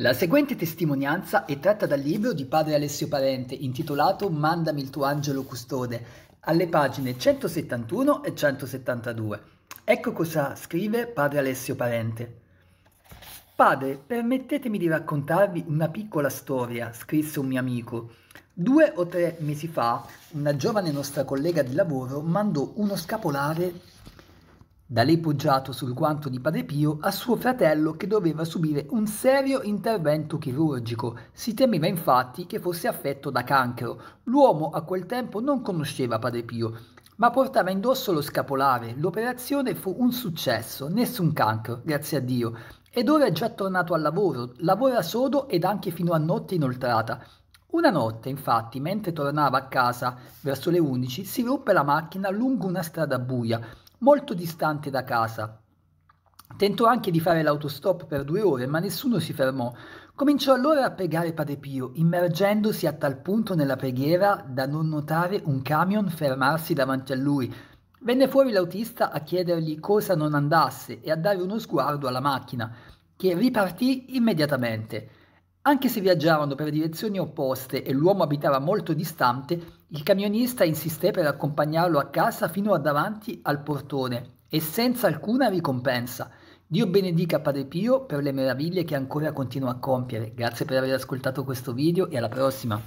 La seguente testimonianza è tratta dal libro di padre Alessio Parente intitolato Mandami il tuo angelo custode, alle pagine 171 e 172. Ecco cosa scrive padre Alessio Parente. Padre, permettetemi di raccontarvi una piccola storia, scrisse un mio amico. Due o tre mesi fa, una giovane nostra collega di lavoro mandò uno scapolare da lei poggiato sul guanto di Padre Pio a suo fratello che doveva subire un serio intervento chirurgico. Si temeva infatti che fosse affetto da cancro. L'uomo a quel tempo non conosceva Padre Pio, ma portava indosso lo scapolare. L'operazione fu un successo, nessun cancro, grazie a Dio. Ed ora è già tornato al lavoro, lavora sodo ed anche fino a notte inoltrata. Una notte, infatti, mentre tornava a casa verso le 11, si ruppe la macchina lungo una strada buia molto distante da casa. Tentò anche di fare l'autostop per due ore, ma nessuno si fermò. Cominciò allora a pregare Padre Pio, immergendosi a tal punto nella preghiera da non notare un camion fermarsi davanti a lui. Venne fuori l'autista a chiedergli cosa non andasse e a dare uno sguardo alla macchina, che ripartì immediatamente. Anche se viaggiavano per direzioni opposte e l'uomo abitava molto distante, il camionista insisté per accompagnarlo a casa fino a davanti al portone e senza alcuna ricompensa. Dio benedica Padre Pio per le meraviglie che ancora continua a compiere. Grazie per aver ascoltato questo video e alla prossima.